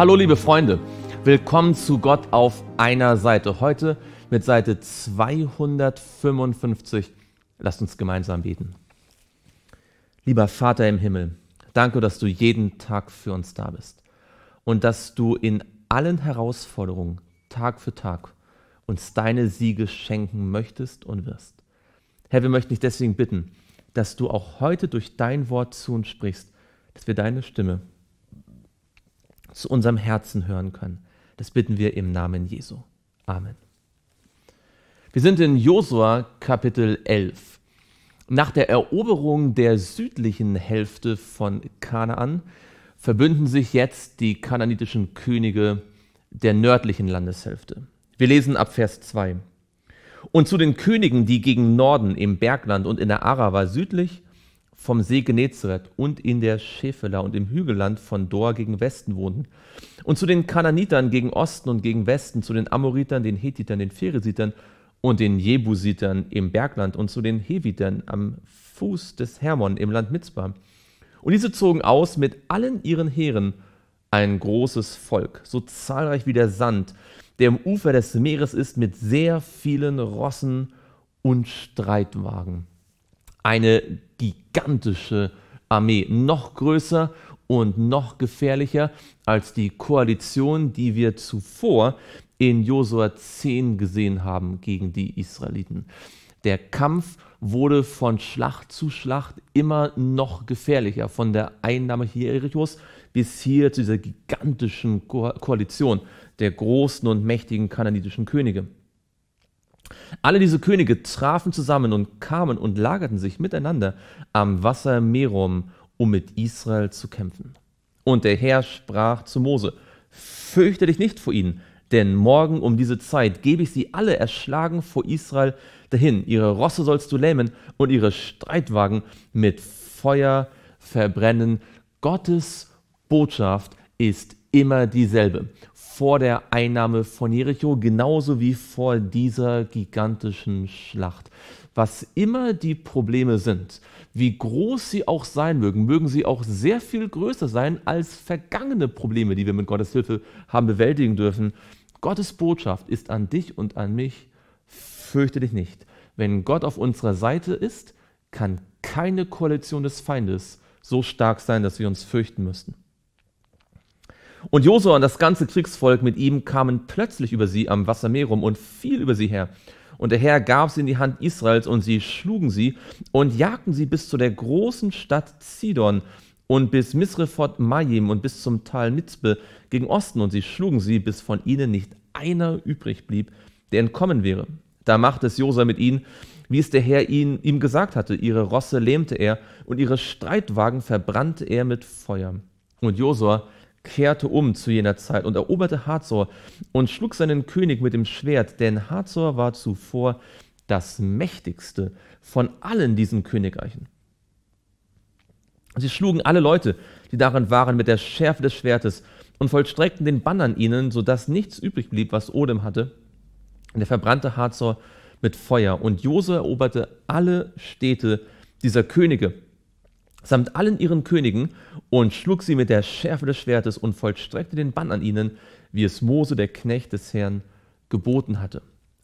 Hallo liebe Freunde, willkommen zu Gott auf einer Seite. Heute mit Seite 255. Lasst uns gemeinsam beten. Lieber Vater im Himmel, danke, dass du jeden Tag für uns da bist und dass du in allen Herausforderungen Tag für Tag uns deine Siege schenken möchtest und wirst. Herr, wir möchten dich deswegen bitten, dass du auch heute durch dein Wort zu uns sprichst, dass wir deine Stimme zu unserem Herzen hören können. Das bitten wir im Namen Jesu. Amen. Wir sind in Josua Kapitel 11. Nach der Eroberung der südlichen Hälfte von Kanaan verbünden sich jetzt die kananitischen Könige der nördlichen Landeshälfte. Wir lesen ab Vers 2. Und zu den Königen, die gegen Norden im Bergland und in der Arava südlich vom See Genezareth und in der Schefela und im Hügelland von Dor gegen Westen wohnten. Und zu den Kananitern gegen Osten und gegen Westen, zu den Amoritern, den Hethitern, den Pheresitern und den Jebusitern im Bergland und zu den Hevitern am Fuß des Hermon im Land Mitzbah. Und diese zogen aus mit allen ihren Heeren ein großes Volk, so zahlreich wie der Sand, der am Ufer des Meeres ist, mit sehr vielen Rossen und Streitwagen eine gigantische Armee, noch größer und noch gefährlicher als die Koalition, die wir zuvor in Josua 10 gesehen haben gegen die Israeliten. Der Kampf wurde von Schlacht zu Schlacht immer noch gefährlicher, von der Einnahme Jerichos bis hier zu dieser gigantischen Ko Koalition der großen und mächtigen kananitischen Könige. Alle diese Könige trafen zusammen und kamen und lagerten sich miteinander am Wasser Merom, um mit Israel zu kämpfen. Und der Herr sprach zu Mose, Fürchte dich nicht vor ihnen, denn morgen um diese Zeit gebe ich sie alle erschlagen vor Israel dahin. Ihre Rosse sollst du lähmen und ihre Streitwagen mit Feuer verbrennen. Gottes Botschaft ist immer dieselbe vor der Einnahme von Jericho, genauso wie vor dieser gigantischen Schlacht. Was immer die Probleme sind, wie groß sie auch sein mögen, mögen sie auch sehr viel größer sein als vergangene Probleme, die wir mit Gottes Hilfe haben bewältigen dürfen. Gottes Botschaft ist an dich und an mich, fürchte dich nicht. Wenn Gott auf unserer Seite ist, kann keine Koalition des Feindes so stark sein, dass wir uns fürchten müssten. Und Josua und das ganze Kriegsvolk mit ihm kamen plötzlich über sie am Wasser Merum und fiel über sie her. Und der Herr gab sie in die Hand Israels und sie schlugen sie und jagten sie bis zu der großen Stadt Zidon und bis Misrefot Mayim und bis zum Tal Mitzbe gegen Osten und sie schlugen sie, bis von ihnen nicht einer übrig blieb, der entkommen wäre. Da machte es Josua mit ihnen, wie es der Herr ihn, ihm gesagt hatte. Ihre Rosse lähmte er und ihre Streitwagen verbrannte er mit Feuer. Und Josua kehrte um zu jener Zeit und eroberte Hazor und schlug seinen König mit dem Schwert, denn Hazor war zuvor das mächtigste von allen diesen Königreichen. Sie schlugen alle Leute, die darin waren, mit der Schärfe des Schwertes und vollstreckten den Bann an ihnen, sodass nichts übrig blieb, was Odem hatte. Und er verbrannte Hazor mit Feuer und Jose eroberte alle Städte dieser Könige samt allen ihren Königen und schlug sie mit der Schärfe des Schwertes und vollstreckte den Bann an ihnen, wie es Mose, der Knecht des Herrn, geboten hatte.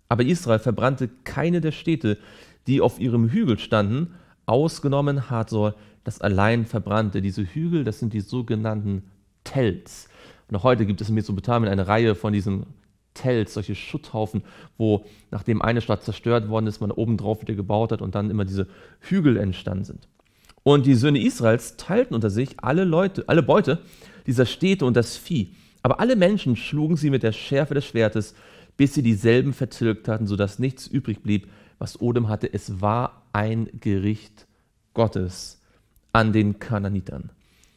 Aber Israel verbrannte keine der Städte, die auf ihrem Hügel standen, ausgenommen Hazor, das allein verbrannte. Diese Hügel, das sind die sogenannten Telts. Noch heute gibt es in Mesopotamien eine Reihe von diesen Telts, solche Schutthaufen, wo nachdem eine Stadt zerstört worden ist, man obendrauf wieder gebaut hat und dann immer diese Hügel entstanden sind. Und die Söhne Israels teilten unter sich alle Leute, alle Beute dieser Städte und das Vieh. Aber alle Menschen schlugen sie mit der Schärfe des Schwertes, bis sie dieselben vertilgt hatten, sodass nichts übrig blieb, was Odem hatte. Es war ein Gericht Gottes an den Kananitern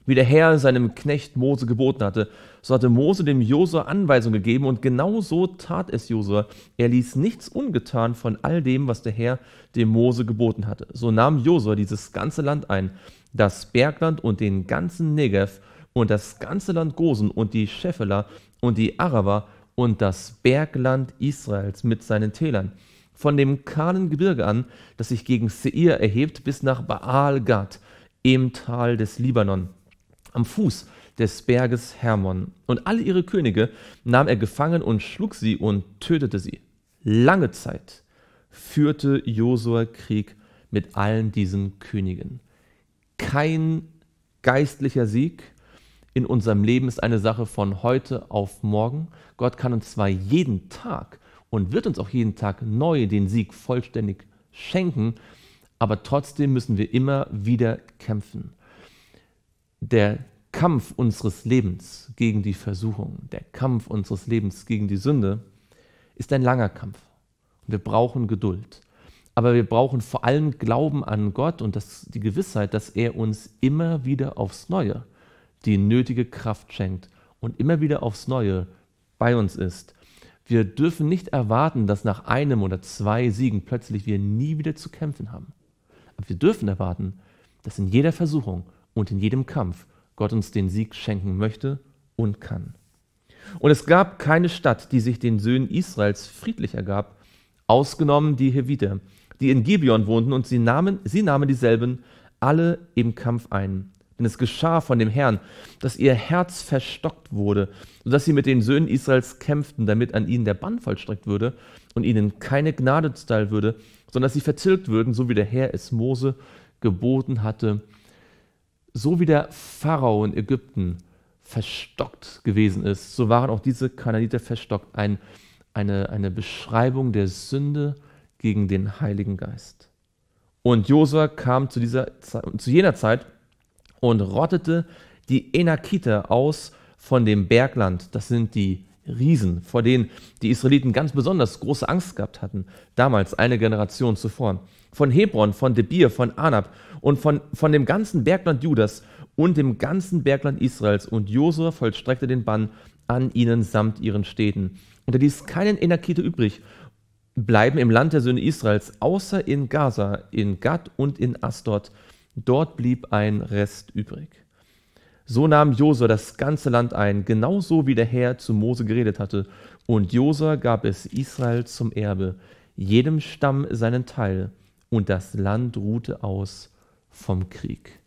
wie der Herr seinem Knecht Mose geboten hatte. So hatte Mose dem Josua Anweisung gegeben und genau so tat es Josua. Er ließ nichts ungetan von all dem, was der Herr dem Mose geboten hatte. So nahm Josua dieses ganze Land ein, das Bergland und den ganzen Negev und das ganze Land Gosen und die Scheffeler und die Araber und das Bergland Israels mit seinen Tälern von dem kahlen Gebirge an, das sich gegen Seir erhebt, bis nach Baal-Gad im Tal des Libanon am Fuß des Berges Hermon. Und alle ihre Könige nahm er gefangen und schlug sie und tötete sie. Lange Zeit führte Josua Krieg mit allen diesen Königen. Kein geistlicher Sieg in unserem Leben ist eine Sache von heute auf morgen. Gott kann uns zwar jeden Tag und wird uns auch jeden Tag neu den Sieg vollständig schenken, aber trotzdem müssen wir immer wieder kämpfen der Kampf unseres Lebens gegen die Versuchung, der Kampf unseres Lebens gegen die Sünde, ist ein langer Kampf. Und wir brauchen Geduld. Aber wir brauchen vor allem Glauben an Gott und das, die Gewissheit, dass er uns immer wieder aufs Neue die nötige Kraft schenkt und immer wieder aufs Neue bei uns ist. Wir dürfen nicht erwarten, dass nach einem oder zwei Siegen plötzlich wir nie wieder zu kämpfen haben. Aber wir dürfen erwarten, dass in jeder Versuchung und in jedem Kampf Gott uns den Sieg schenken möchte und kann. Und es gab keine Stadt, die sich den Söhnen Israels friedlich ergab, ausgenommen die Heviter, die in Gibeon wohnten, und sie nahmen, sie nahmen dieselben alle im Kampf ein. Denn es geschah von dem Herrn, dass ihr Herz verstockt wurde, sodass sie mit den Söhnen Israels kämpften, damit an ihnen der Bann vollstreckt würde und ihnen keine Gnade zuteil würde, sondern dass sie verzirkt würden, so wie der Herr es Mose geboten hatte so wie der Pharao in Ägypten verstockt gewesen ist, so waren auch diese Kanaliter verstockt. Ein, eine, eine Beschreibung der Sünde gegen den Heiligen Geist. Und Josua kam zu, dieser, zu jener Zeit und rottete die Enakiter aus von dem Bergland. Das sind die Riesen, vor denen die Israeliten ganz besonders große Angst gehabt hatten, damals eine Generation zuvor von Hebron, von Debir, von Anab und von, von dem ganzen Bergland Judas und dem ganzen Bergland Israels. Und Josua vollstreckte den Bann an ihnen samt ihren Städten. Und er ließ keinen Enakite übrig bleiben im Land der Söhne Israels, außer in Gaza, in Gad und in Astort. Dort blieb ein Rest übrig. So nahm Josua das ganze Land ein, genauso wie der Herr zu Mose geredet hatte. Und Josua gab es Israel zum Erbe, jedem Stamm seinen Teil und das Land ruhte aus vom Krieg.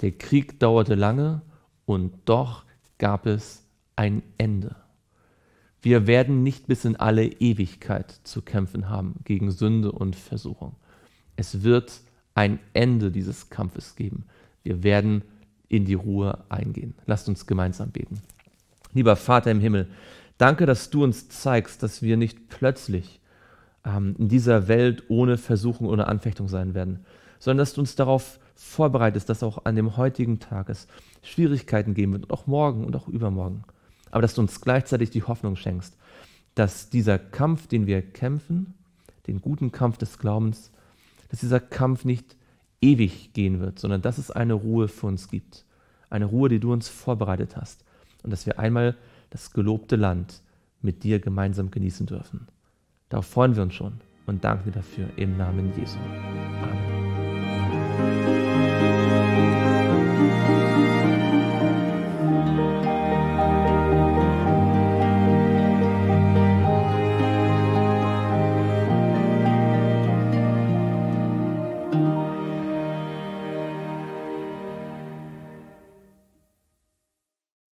Der Krieg dauerte lange und doch gab es ein Ende. Wir werden nicht bis in alle Ewigkeit zu kämpfen haben gegen Sünde und Versuchung. Es wird ein Ende dieses Kampfes geben. Wir werden in die Ruhe eingehen. Lasst uns gemeinsam beten. Lieber Vater im Himmel, danke, dass du uns zeigst, dass wir nicht plötzlich ähm, in dieser Welt ohne Versuchung, ohne Anfechtung sein werden, sondern dass du uns darauf vorbereitest, dass auch an dem heutigen Tag es Schwierigkeiten geben wird und auch morgen und auch übermorgen. Aber dass du uns gleichzeitig die Hoffnung schenkst, dass dieser Kampf, den wir kämpfen, den guten Kampf des Glaubens, dass dieser Kampf nicht ewig gehen wird, sondern dass es eine Ruhe für uns gibt. Eine Ruhe, die du uns vorbereitet hast. Und dass wir einmal das gelobte Land mit dir gemeinsam genießen dürfen. Darauf freuen wir uns schon und danken dir dafür im Namen Jesu. Amen.